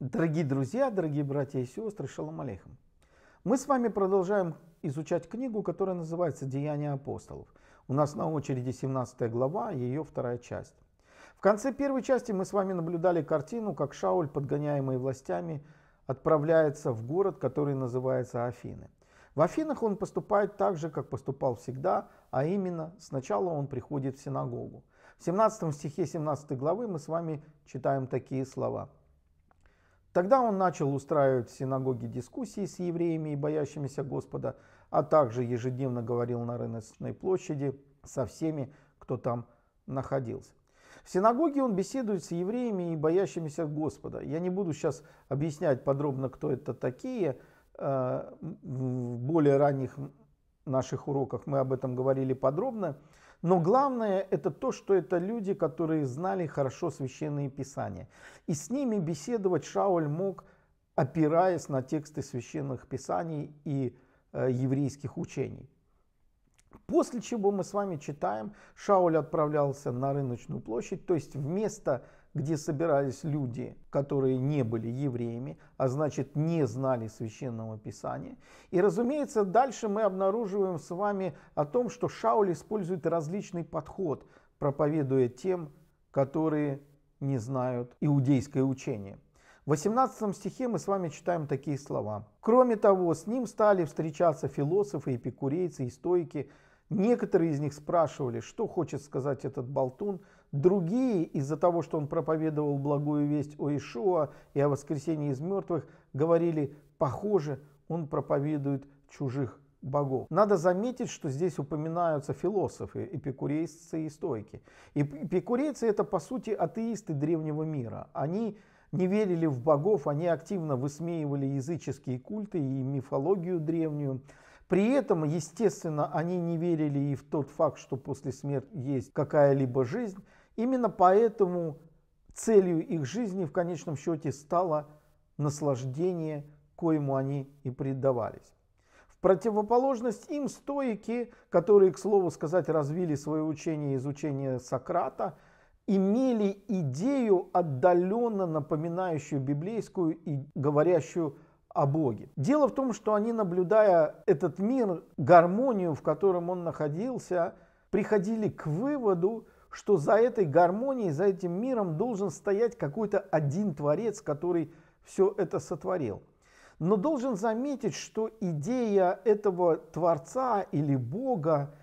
Дорогие друзья, дорогие братья и сестры, шалом алейхам. Мы с вами продолжаем изучать книгу, которая называется «Деяния апостолов». У нас на очереди 17 глава, ее вторая часть. В конце первой части мы с вами наблюдали картину, как Шауль, подгоняемый властями, отправляется в город, который называется Афины. В Афинах он поступает так же, как поступал всегда, а именно сначала он приходит в синагогу. В 17 стихе 17 главы мы с вами читаем такие слова – Тогда он начал устраивать в синагоге дискуссии с евреями и боящимися Господа, а также ежедневно говорил на рыночной площади со всеми, кто там находился. В синагоге он беседует с евреями и боящимися Господа. Я не буду сейчас объяснять подробно, кто это такие. Э, в более ранних наших уроках мы об этом говорили подробно. Но главное это то, что это люди, которые знали хорошо священные писания. И с ними беседовать Шауль мог, опираясь на тексты священных писаний и э, еврейских учений. После чего мы с вами читаем, Шауль отправлялся на рыночную площадь, то есть вместо где собирались люди, которые не были евреями, а значит не знали священного писания. И разумеется, дальше мы обнаруживаем с вами о том, что Шауль использует различный подход, проповедуя тем, которые не знают иудейское учение. В 18 стихе мы с вами читаем такие слова. «Кроме того, с ним стали встречаться философы, эпикурейцы и стойки, Некоторые из них спрашивали, что хочет сказать этот болтун. Другие, из-за того, что он проповедовал благую весть о Ишуа и о воскресении из мертвых, говорили, похоже, он проповедует чужих богов. Надо заметить, что здесь упоминаются философы, эпикурейцы и стойки. Эпикурейцы это по сути атеисты древнего мира. Они не верили в богов, они активно высмеивали языческие культы и мифологию древнюю. При этом, естественно, они не верили и в тот факт, что после смерти есть какая-либо жизнь. Именно поэтому целью их жизни в конечном счете стало наслаждение, коему они и предавались. В противоположность им стоики, которые, к слову сказать, развили свое учение и изучение Сократа, имели идею, отдаленно напоминающую библейскую и говорящую о Боге. Дело в том, что они, наблюдая этот мир, гармонию, в котором он находился, приходили к выводу, что за этой гармонией, за этим миром должен стоять какой-то один Творец, который все это сотворил. Но должен заметить, что идея этого Творца или Бога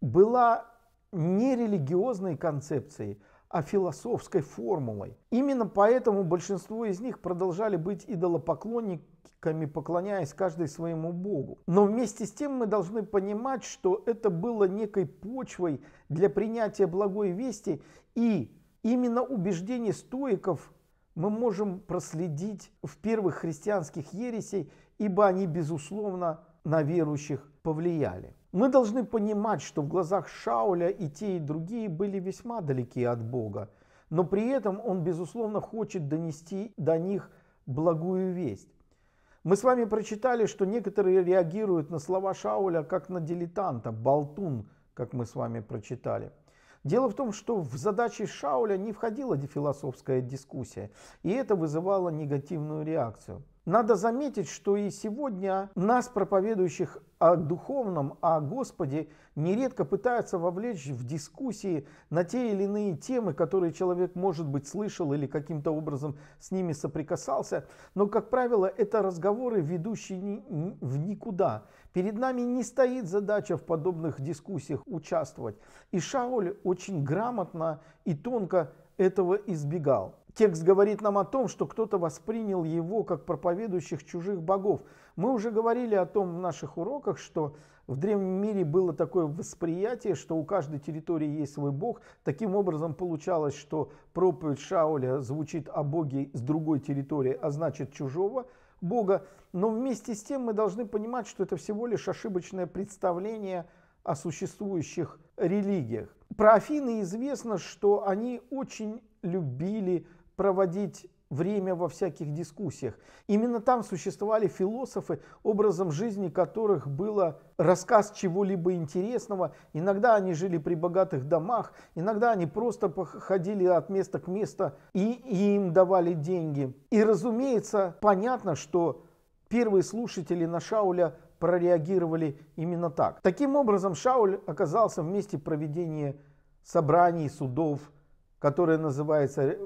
была не религиозной концепцией, а философской формулой. Именно поэтому большинство из них продолжали быть идолопоклонниками практиками поклоняясь каждый своему богу. Но вместе с тем мы должны понимать, что это было некой почвой для принятия благой вести, и именно убеждение стоиков мы можем проследить в первых христианских ересей, ибо они, безусловно, на верующих повлияли. Мы должны понимать, что в глазах Шауля и те, и другие были весьма далеки от Бога, но при этом он, безусловно, хочет донести до них благую весть. Мы с вами прочитали, что некоторые реагируют на слова Шауля как на дилетанта, болтун, как мы с вами прочитали. Дело в том, что в задачи Шауля не входила философская дискуссия, и это вызывало негативную реакцию. Надо заметить, что и сегодня нас, проповедующих о духовном, о Господе, нередко пытаются вовлечь в дискуссии на те или иные темы, которые человек, может быть, слышал или каким-то образом с ними соприкасался. Но, как правило, это разговоры, ведущие в никуда. Перед нами не стоит задача в подобных дискуссиях участвовать. И Шауль очень грамотно и тонко этого избегал. Текст говорит нам о том, что кто-то воспринял его как проповедующих чужих богов. Мы уже говорили о том в наших уроках, что в древнем мире было такое восприятие, что у каждой территории есть свой бог. Таким образом получалось, что проповедь Шауля звучит о боге с другой территории, а значит чужого бога. Но вместе с тем мы должны понимать, что это всего лишь ошибочное представление о существующих религиях. Про Афины известно, что они очень любили проводить время во всяких дискуссиях. Именно там существовали философы, образом жизни которых было рассказ чего-либо интересного. Иногда они жили при богатых домах, иногда они просто ходили от места к месту и, и им давали деньги. И разумеется, понятно, что первые слушатели на Шауля прореагировали именно так. Таким образом, Шауль оказался в месте проведения собраний, судов, которое называется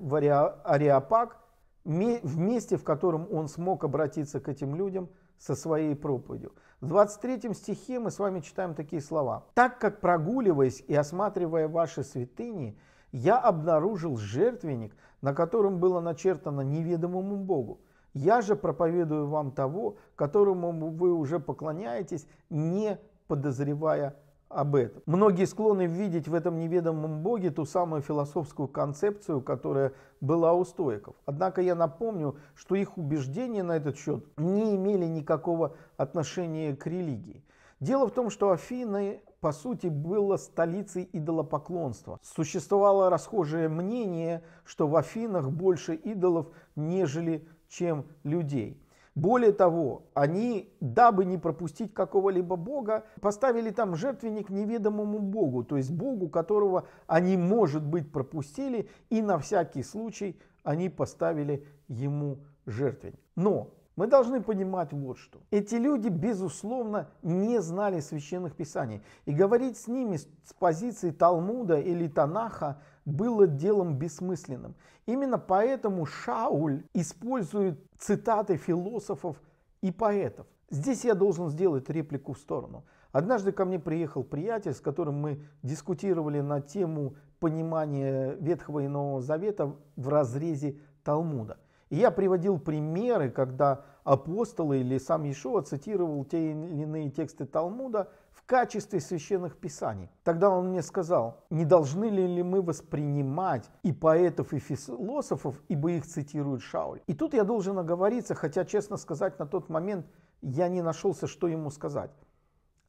Ариапак, в месте, в котором он смог обратиться к этим людям со своей проповедью. В 23 стихе мы с вами читаем такие слова. «Так как прогуливаясь и осматривая ваши святыни, я обнаружил жертвенник, на котором было начертано неведомому Богу. Я же проповедую вам того, которому вы уже поклоняетесь, не подозревая об этом. Многие склонны видеть в этом неведомом боге ту самую философскую концепцию, которая была у стоиков. Однако я напомню, что их убеждения на этот счет не имели никакого отношения к религии. Дело в том, что Афины по сути, было столицей идолопоклонства. Существовало расхожее мнение, что в Афинах больше идолов, нежели чем людей. Более того, они, дабы не пропустить какого-либо бога, поставили там жертвенник неведомому богу, то есть богу, которого они, может быть, пропустили, и на всякий случай они поставили ему жертвенник. Но мы должны понимать вот что. Эти люди, безусловно, не знали священных писаний. И говорить с ними с позиции Талмуда или Танаха – было делом бессмысленным. Именно поэтому Шауль использует цитаты философов и поэтов. Здесь я должен сделать реплику в сторону. Однажды ко мне приехал приятель, с которым мы дискутировали на тему понимания Ветхого и Нового Завета в разрезе Талмуда. И я приводил примеры, когда апостолы или сам Ишуа цитировал те или иные тексты Талмуда – в качестве священных писаний. Тогда он мне сказал, не должны ли мы воспринимать и поэтов, и философов, ибо их цитирует Шауль. И тут я должен оговориться, хотя, честно сказать, на тот момент я не нашелся, что ему сказать.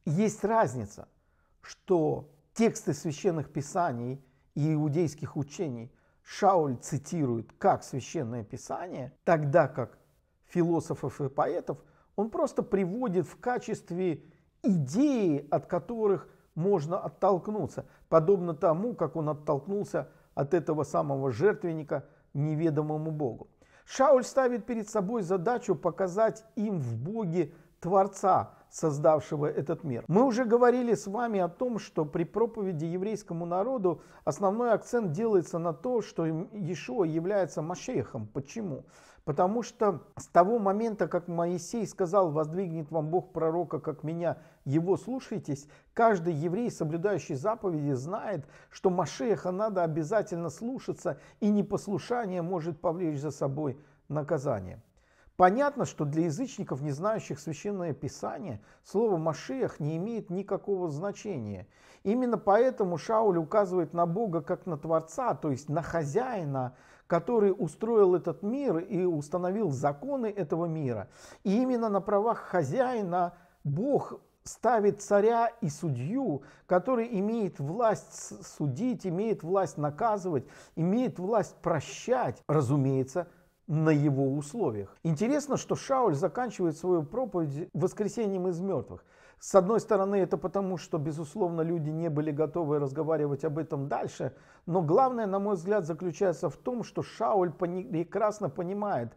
Есть разница, что тексты священных писаний и иудейских учений Шауль цитирует как священное писание, тогда как философов и поэтов он просто приводит в качестве идеи, от которых можно оттолкнуться, подобно тому, как он оттолкнулся от этого самого жертвенника неведомому Богу. Шауль ставит перед собой задачу показать им в Боге Творца, создавшего этот мир. Мы уже говорили с вами о том, что при проповеди еврейскому народу основной акцент делается на то, что Иешуа является Машехом. Почему? Потому что с того момента, как Моисей сказал, воздвигнет вам Бог пророка, как меня, его слушайтесь, каждый еврей, соблюдающий заповеди, знает, что Машеха надо обязательно слушаться, и непослушание может повлечь за собой наказание. Понятно, что для язычников, не знающих священное писание, слово «машиях» не имеет никакого значения. Именно поэтому Шауль указывает на Бога как на Творца, то есть на хозяина, который устроил этот мир и установил законы этого мира. И именно на правах хозяина Бог ставит царя и судью, который имеет власть судить, имеет власть наказывать, имеет власть прощать. Разумеется, на его условиях. Интересно, что Шауль заканчивает свою проповедь воскресением из мертвых. С одной стороны, это потому, что, безусловно, люди не были готовы разговаривать об этом дальше, но главное, на мой взгляд, заключается в том, что Шауль прекрасно понимает,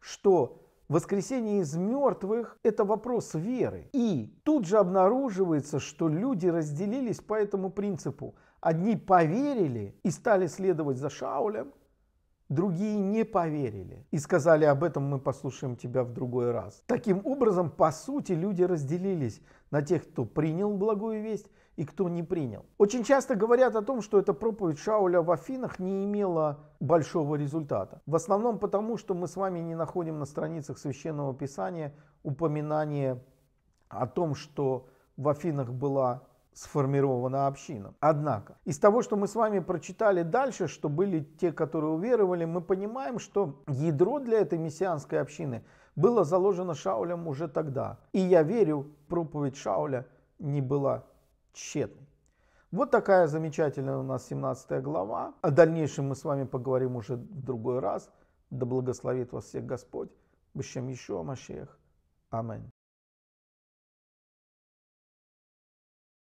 что воскресение из мертвых – это вопрос веры. И тут же обнаруживается, что люди разделились по этому принципу. Одни поверили и стали следовать за Шаулем, Другие не поверили и сказали, об этом мы послушаем тебя в другой раз. Таким образом, по сути, люди разделились на тех, кто принял благую весть и кто не принял. Очень часто говорят о том, что эта проповедь Шауля в Афинах не имела большого результата. В основном потому, что мы с вами не находим на страницах Священного Писания упоминание о том, что в Афинах была сформирована община. Однако, из того, что мы с вами прочитали дальше, что были те, которые уверовали, мы понимаем, что ядро для этой мессианской общины было заложено Шаулем уже тогда. И я верю, проповедь Шауля не была тщетной. Вот такая замечательная у нас 17 глава. О дальнейшем мы с вами поговорим уже в другой раз. Да благословит вас всех Господь. Бешем еще Машех. Аминь.